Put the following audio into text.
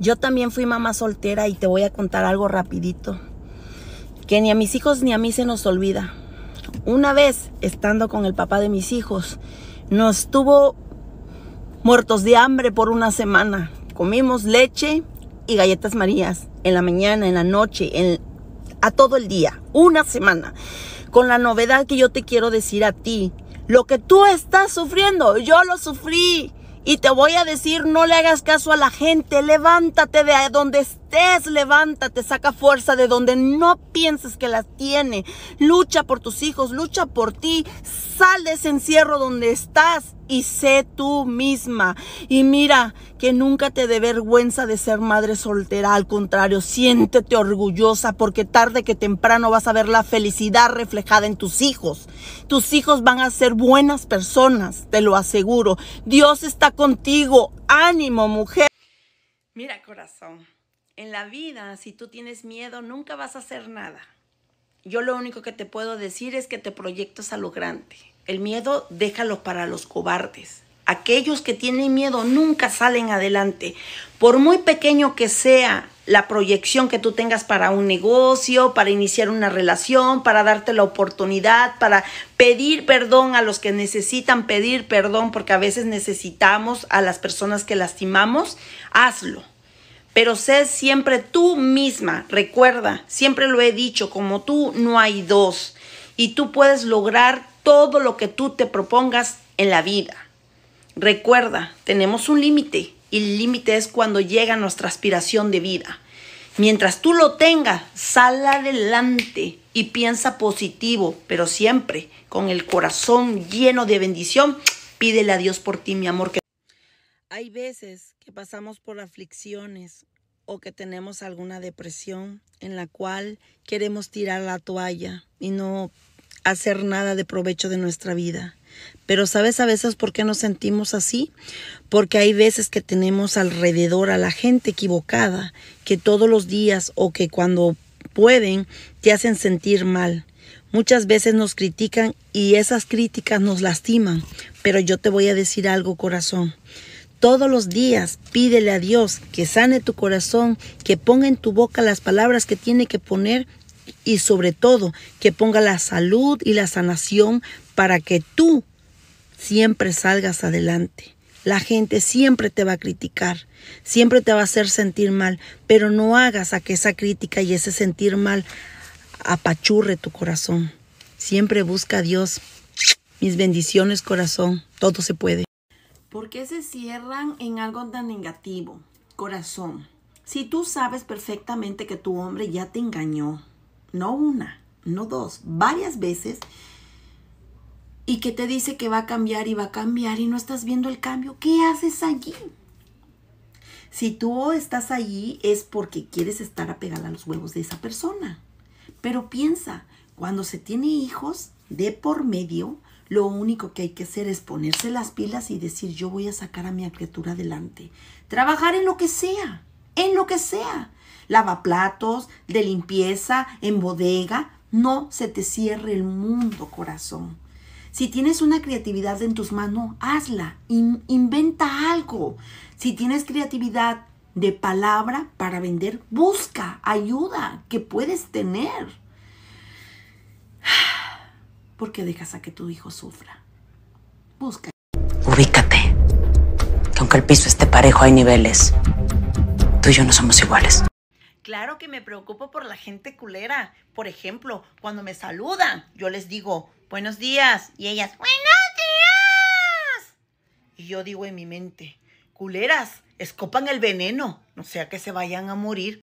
Yo también fui mamá soltera y te voy a contar algo rapidito, que ni a mis hijos ni a mí se nos olvida. Una vez, estando con el papá de mis hijos, nos estuvo muertos de hambre por una semana. Comimos leche y galletas marías en la mañana, en la noche, en, a todo el día, una semana. Con la novedad que yo te quiero decir a ti, lo que tú estás sufriendo, yo lo sufrí. Y te voy a decir, no le hagas caso a la gente, levántate de donde estés deslevántate, levántate, saca fuerza de donde no pienses que las tiene. Lucha por tus hijos, lucha por ti, sal de ese encierro donde estás y sé tú misma. Y mira, que nunca te dé vergüenza de ser madre soltera, al contrario, siéntete orgullosa porque tarde que temprano vas a ver la felicidad reflejada en tus hijos. Tus hijos van a ser buenas personas, te lo aseguro. Dios está contigo. Ánimo, mujer. Mira, corazón en la vida, si tú tienes miedo, nunca vas a hacer nada. Yo lo único que te puedo decir es que te proyectas a lo grande. El miedo déjalo para los cobardes. Aquellos que tienen miedo nunca salen adelante. Por muy pequeño que sea la proyección que tú tengas para un negocio, para iniciar una relación, para darte la oportunidad, para pedir perdón a los que necesitan pedir perdón, porque a veces necesitamos a las personas que lastimamos, hazlo pero sé siempre tú misma, recuerda, siempre lo he dicho, como tú no hay dos y tú puedes lograr todo lo que tú te propongas en la vida. Recuerda, tenemos un límite y el límite es cuando llega nuestra aspiración de vida. Mientras tú lo tengas, sal adelante y piensa positivo, pero siempre con el corazón lleno de bendición, pídele a Dios por ti, mi amor. Hay veces que pasamos por aflicciones o que tenemos alguna depresión en la cual queremos tirar la toalla y no hacer nada de provecho de nuestra vida. Pero sabes a veces por qué nos sentimos así? Porque hay veces que tenemos alrededor a la gente equivocada, que todos los días o que cuando pueden te hacen sentir mal. Muchas veces nos critican y esas críticas nos lastiman. Pero yo te voy a decir algo, corazón. Todos los días pídele a Dios que sane tu corazón, que ponga en tu boca las palabras que tiene que poner y sobre todo que ponga la salud y la sanación para que tú siempre salgas adelante. La gente siempre te va a criticar, siempre te va a hacer sentir mal, pero no hagas a que esa crítica y ese sentir mal apachurre tu corazón. Siempre busca a Dios. Mis bendiciones, corazón. Todo se puede. ¿Por qué se cierran en algo tan negativo? Corazón, si tú sabes perfectamente que tu hombre ya te engañó, no una, no dos, varias veces, y que te dice que va a cambiar y va a cambiar y no estás viendo el cambio, ¿qué haces allí? Si tú estás allí es porque quieres estar apegada a los huevos de esa persona. Pero piensa, cuando se tiene hijos de por medio, lo único que hay que hacer es ponerse las pilas y decir, yo voy a sacar a mi criatura adelante. Trabajar en lo que sea, en lo que sea. Lava platos, de limpieza, en bodega. No se te cierre el mundo, corazón. Si tienes una creatividad en tus manos, hazla, inventa algo. Si tienes creatividad de palabra para vender, busca ayuda que puedes tener. ¿Por qué dejas a que tu hijo sufra. Busca. Ubícate. Que aunque el piso esté parejo, hay niveles. Tú y yo no somos iguales. Claro que me preocupo por la gente culera. Por ejemplo, cuando me saludan, yo les digo, buenos días. Y ellas, buenos días. Y yo digo en mi mente, culeras, escopan el veneno, no sea que se vayan a morir.